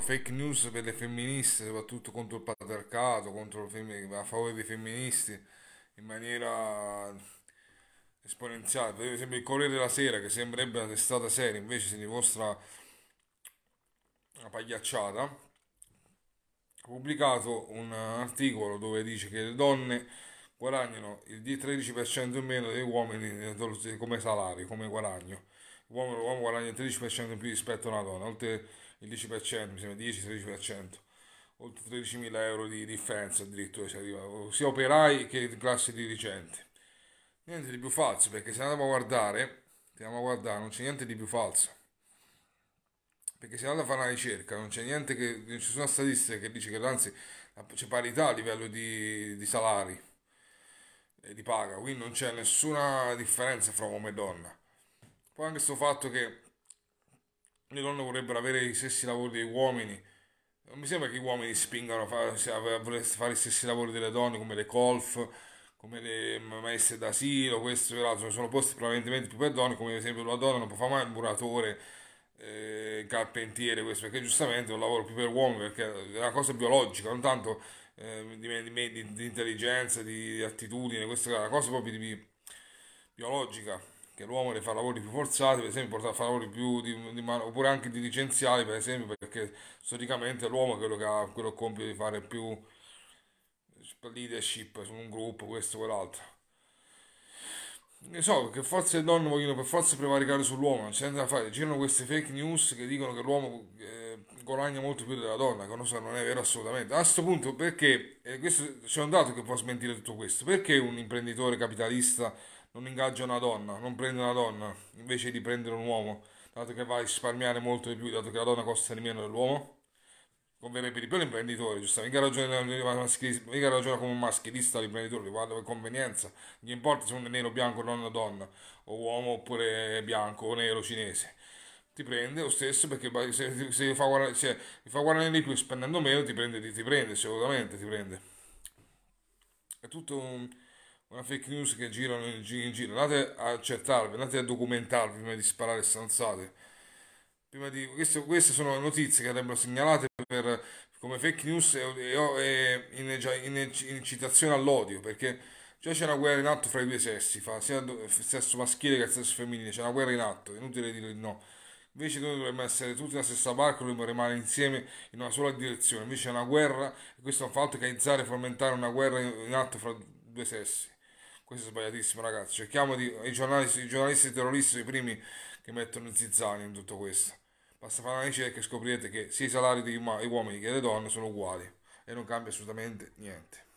fake news per le femministe, soprattutto contro il patriarcato, contro il a favore dei femministi, in maniera esponenziale. Per esempio il Corriere della Sera, che sembrerebbe una testata seria, invece si dimostra una pagliacciata, ha pubblicato un articolo dove dice che le donne guadagnano il 13% in meno degli uomini come salario, come guadagno. L'uomo, l'uomo guadagna il 13% in più rispetto a una donna, oltre il 10%, mi sembra 10-13%, oltre 13.000 euro di differenza addirittura si arriva, sia operai che classe dirigente. Niente di più falso, perché se andiamo a guardare, andiamo a guardare non c'è niente di più falso. Perché se andiamo a fare una ricerca, non c'è niente che, non ci sono statistiche che dice che anzi c'è parità a livello di, di salari e di paga, quindi non c'è nessuna differenza fra uomo e donna. Poi anche questo fatto che le donne vorrebbero avere gli stessi lavori degli uomini. Non mi sembra che gli uomini spingano a fare, fare gli stessi lavori delle donne, come le golf, come le maestre d'asilo, questo e l'altro. Sono posti prevalentemente più per donne, come ad esempio la donna non può fare mai il muratore, eh, carpentiere, questo, perché giustamente è un lavoro più per uomini, perché è una cosa biologica, non tanto eh, di, di, di, intelligenza, di, attitudine, questa è una cosa proprio di, biologica che l'uomo le fa lavori più forzati, per esempio fa lavori più di, di mano, oppure anche dirigenziali, per esempio, perché storicamente l'uomo è quello che ha quello compito di fare più leadership su un gruppo, questo o quell'altro. Ne so che forse le donne vogliono per forza prevaricare sull'uomo, non c'è niente da fare. Girano queste fake news che dicono che l'uomo eh, guadagna molto più della donna, che non, so, non è vero assolutamente. A questo punto, perché eh, questo, c'è un dato che può smentire tutto questo: perché un imprenditore capitalista non ingaggia una donna, non prende una donna invece di prendere un uomo, dato che va a risparmiare molto di più, dato che la donna costa di meno dell'uomo. Converrebbe di più l'imprenditore, giustamente. Mica ragiona, mica ragiona come un maschilista l'imprenditore, guarda per convenienza. Gli importa se è nero, bianco, donna, donna, o uomo oppure bianco o nero cinese ti prende lo stesso perché se, se, gli, fa guadagnare, fa guadagnare di più spendendo meno ti prende, ti, ti prende sicuramente ti prende è tutto un, una fake news che girano in giro in giro. Andate a accertarvi, andate a documentarvi prima di sparare stanzate. Prima di, queste, queste sono notizie che andrebbero segnalate per, come fake news e, e, e in, incitazione all'odio, perché già c'è una guerra in atto fra i due sessi, fa, sia il sesso maschile che il sesso femminile, c'è una guerra in atto, è inutile dire di no. Invece noi dovremmo essere tutti nella stessa barca, dovremmo rimanere insieme in una sola direzione, invece è una guerra e questo fa altro che aizzare e fomentare una guerra in atto fra due sessi. Questo è sbagliatissimo, ragazzi. Cerchiamo di. I giornalisti, i giornalisti terroristi sono i primi che mettono il zizzani in tutto questo. Basta fare una ricerca e scoprirete che sia i salari degli uomini che delle donne sono uguali e non cambia assolutamente niente.